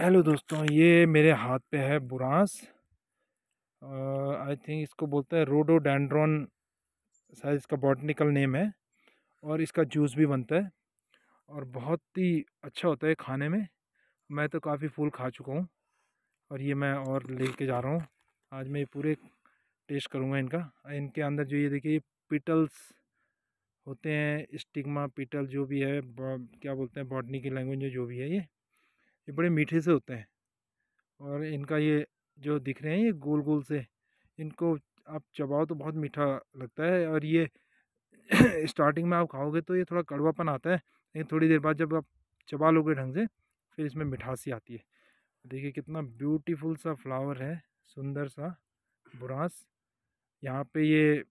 hello दोस्तों ये मेरे हाथ पे है बुरांस आई थिंक इसको बोलते हैं रोडोडेंड्रॉन शायद इसका बॉटनिकल नेम है और इसका जूस भी बनता है और बहुत ही अच्छा होता है खाने में मैं तो काफ़ी फूल खा चुका हूँ और ये मैं और लेके जा रहा हूँ आज मैं ये पूरे टेस्ट करूँगा इनका इनके अंदर जो ये देखिए पिटल्स होते हैं स्टिग्मा पिटल जो भी है क्या बोलते हैं बॉटनी की लैंग्वेज जो भी है ये ये बड़े मीठे से होते हैं और इनका ये जो दिख रहे हैं ये गोल गोल से इनको आप चबाओ तो बहुत मीठा लगता है और ये स्टार्टिंग में आप खाओगे तो ये थोड़ा कड़वापन आता है लेकिन थोड़ी देर बाद जब आप चबा लोगे ढंग से फिर इसमें मिठासी आती है देखिए कितना ब्यूटीफुल सा फ्लावर है सुंदर सा बुरास यहाँ पे ये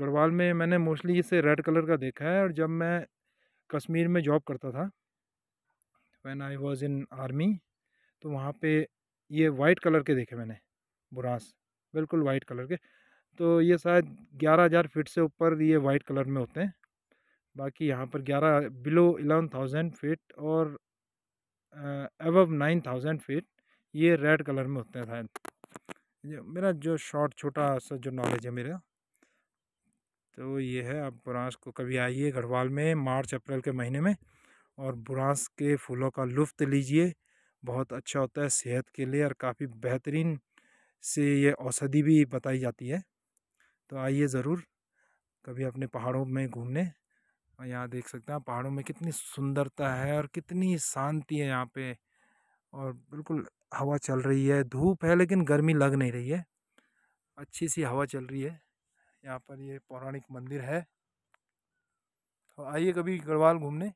गढ़वाल में मैंने मोस्टली इसे रेड कलर का देखा है और जब मैं कश्मीर में जॉब करता था when I was in army तो वहाँ पे ये वाइट कलर के देखे मैंने बुरास बिल्कुल वाइट कलर के तो ये शायद ग्यारह हज़ार फीट से ऊपर ये वाइट कलर में होते हैं बाकी यहाँ पर ग्यारह बिलो एलेवन थाउजेंड फीट और एबव नाइन थाउजेंड फीट ये रेड कलर में होते हैं शायद मेरा जो शॉर्ट छोटा सा जो नॉलेज है मेरा तो ये है आप ब्रांस को कभी आइए गढ़वाल में मार्च अप्रैल के महीने में और बुरांस के फूलों का लुफ्त लीजिए बहुत अच्छा होता है सेहत के लिए और काफ़ी बेहतरीन से ये औषधि भी बताई जाती है तो आइए ज़रूर कभी अपने पहाड़ों में घूमने और यहाँ देख सकते हैं पहाड़ों में कितनी सुंदरता है और कितनी शांति है यहाँ पे और बिल्कुल हवा चल रही है धूप है लेकिन गर्मी लग नहीं रही है अच्छी सी हवा चल रही है यहाँ पर ये पौराणिक मंदिर है तो आइए कभी गढ़वाल घूमने